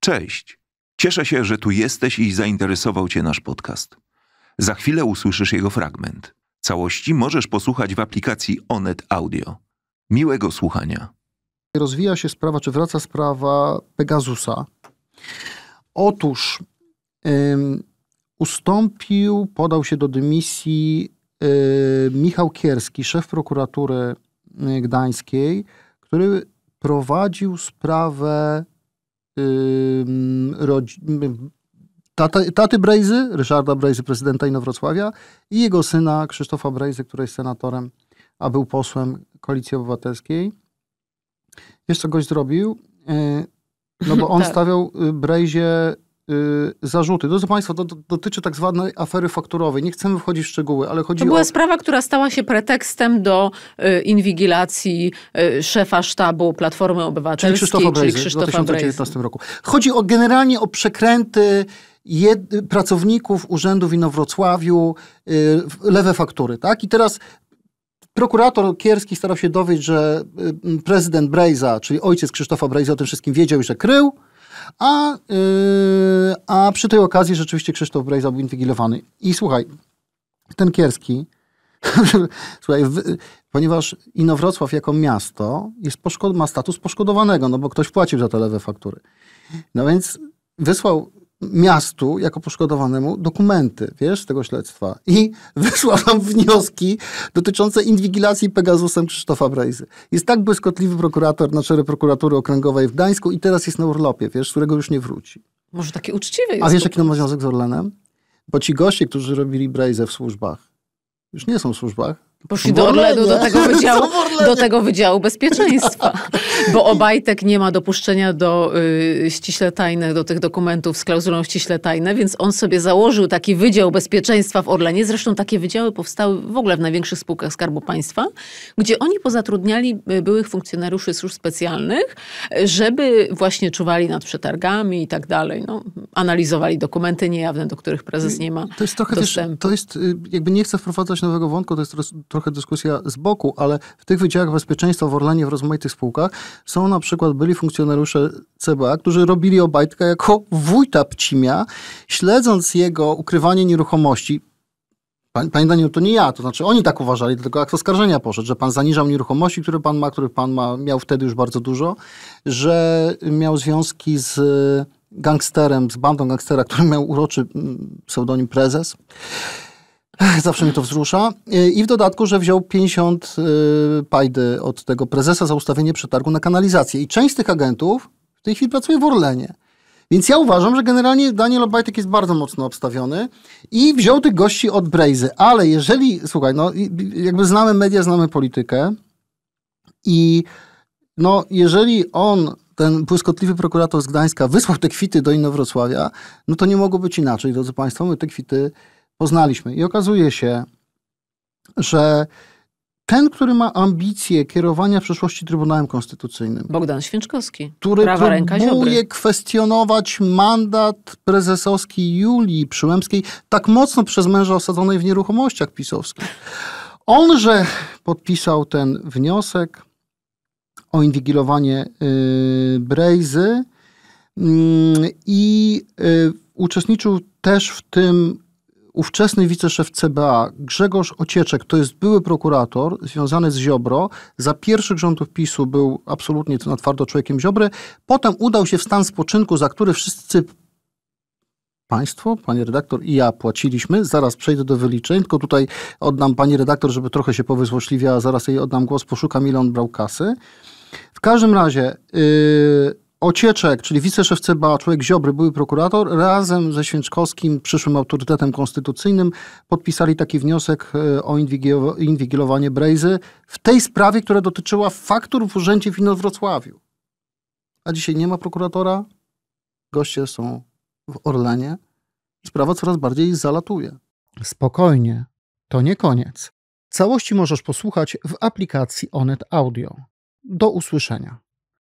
Cześć. Cieszę się, że tu jesteś i zainteresował Cię nasz podcast. Za chwilę usłyszysz jego fragment. Całości możesz posłuchać w aplikacji Onet Audio. Miłego słuchania. Rozwija się sprawa, czy wraca sprawa Pegasusa. Otóż ym, ustąpił, podał się do dymisji yy, Michał Kierski, szef prokuratury y, gdańskiej, który prowadził sprawę rodzi, tata, taty Brejzy, Ryszarda Brejzy, prezydenta Inowrocławia i jego syna Krzysztofa Brejzy, który jest senatorem, a był posłem Koalicji Obywatelskiej. Wiesz, co goś zrobił? E, no bo on tak. stawiał y, Brejzie Y, zarzuty. Drodzy Państwo, to dotyczy tak zwanej afery fakturowej. Nie chcemy wchodzić w szczegóły, ale chodzi o... To była o... sprawa, która stała się pretekstem do y, inwigilacji y, szefa sztabu Platformy Obywatelskiej, czyli Krzysztofa Brejzy, czyli Krzysztofa w 2019 roku. Chodzi o, generalnie o przekręty jed... pracowników urzędu w Inowrocławiu, lewe faktury, tak? I teraz Prokurator Kierski starał się dowiedzieć, że prezydent Brejza, czyli ojciec Krzysztofa Brejza o tym wszystkim wiedział i że krył. A, yy, a przy tej okazji rzeczywiście Krzysztof Brejza był inwigilowany. I słuchaj, ten Kierski, słuchaj, w, ponieważ Inowrocław jako miasto jest poszkod- ma status poszkodowanego, no bo ktoś płacił za te lewe faktury. No więc wysłał miastu, jako poszkodowanemu, dokumenty, wiesz, tego śledztwa. I wyszła tam wnioski dotyczące inwigilacji Pegasusem Krzysztofa Brejzy. Jest tak błyskotliwy prokurator na czele prokuratury okręgowej w Gdańsku i teraz jest na urlopie, wiesz, z którego już nie wróci. Może taki uczciwy jest. A wiesz, jaki to ma związek z Orlenem? Bo ci goście, którzy robili Brejzę w służbach, już nie są w służbach, Poszli do Orlenu, do tego, wydziału, do tego Wydziału Bezpieczeństwa, bo Obajtek nie ma dopuszczenia do y, ściśle tajnych, do tych dokumentów z klauzulą ściśle tajne, więc on sobie założył taki Wydział Bezpieczeństwa w Orlenie. Zresztą takie wydziały powstały w ogóle w największych spółkach Skarbu Państwa, gdzie oni pozatrudniali y, byłych funkcjonariuszy służb specjalnych, żeby właśnie czuwali nad przetargami i tak dalej. No, analizowali dokumenty niejawne, do których prezes nie ma To jest trochę dostępu. to jest, y, jakby nie chcę wprowadzać nowego wątku, to jest trochę dyskusja z boku, ale w tych wydziałach bezpieczeństwa w Orlenie, w rozmaitych spółkach są na przykład byli funkcjonariusze CBA, którzy robili Obajtka jako wójta Pcimia, śledząc jego ukrywanie nieruchomości. Panie, Daniel, to nie ja, to znaczy oni tak uważali, tylko akt oskarżenia poszedł, że pan zaniżał nieruchomości, które pan ma, których pan ma, miał wtedy już bardzo dużo, że miał związki z gangsterem, z bandą gangstera, który miał uroczy mm, pseudonim prezes. Zawsze mnie to wzrusza. Y, I w dodatku, że wziął 50 y, pajdy od tego prezesa za ustawienie przetargu na kanalizację. I część z tych agentów w tej chwili pracuje w Orlenie. Więc ja uważam, że generalnie Daniel Obajtek jest bardzo mocno obstawiony i wziął tych gości od Brejzy. Ale jeżeli, słuchaj, no jakby znamy media, znamy politykę i no jeżeli on, ten błyskotliwy prokurator z Gdańska wysłał te kwity do Inowrocławia, no to nie mogło być inaczej, drodzy Państwo, my te kwity poznaliśmy. I okazuje się, że ten, który ma ambicje kierowania w przyszłości Trybunałem Konstytucyjnym. Bogdan Święczkowski, który prawa ręka próbuje kwestionować mandat prezesowski Julii Przyłębskiej, tak mocno przez męża osadzonej w nieruchomościach pisowskich. Onże podpisał ten wniosek o inwigilowanie yy, Brejzy mm, i y, uczestniczył też w tym ówczesny wiceszef CBA Grzegorz Ocieczek, to jest były prokurator związany z Ziobro, za pierwszych rządów PiSu był absolutnie na twardo człowiekiem Ziobry, potem udał się w stan spoczynku, za który wszyscy Państwo, pani redaktor i ja płaciliśmy. Zaraz przejdę do wyliczeń, tylko tutaj oddam pani redaktor, żeby trochę się powyzłośliwiała, zaraz jej oddam głos, poszukam ile on brał kasy. W każdym razie... Yy Ocieczek, czyli wiceszef CBA, człowiek Ziobry, były prokurator, razem ze Święczkowskim, przyszłym autorytetem konstytucyjnym, podpisali taki wniosek e, o inwigilowanie Brejzy w tej sprawie, która dotyczyła faktur w urzędzie w Wrocławiu. A dzisiaj nie ma prokuratora, goście są w Orlenie sprawa coraz bardziej zalatuje. Spokojnie, to nie koniec. Całości możesz posłuchać w aplikacji Onet Audio. Do usłyszenia.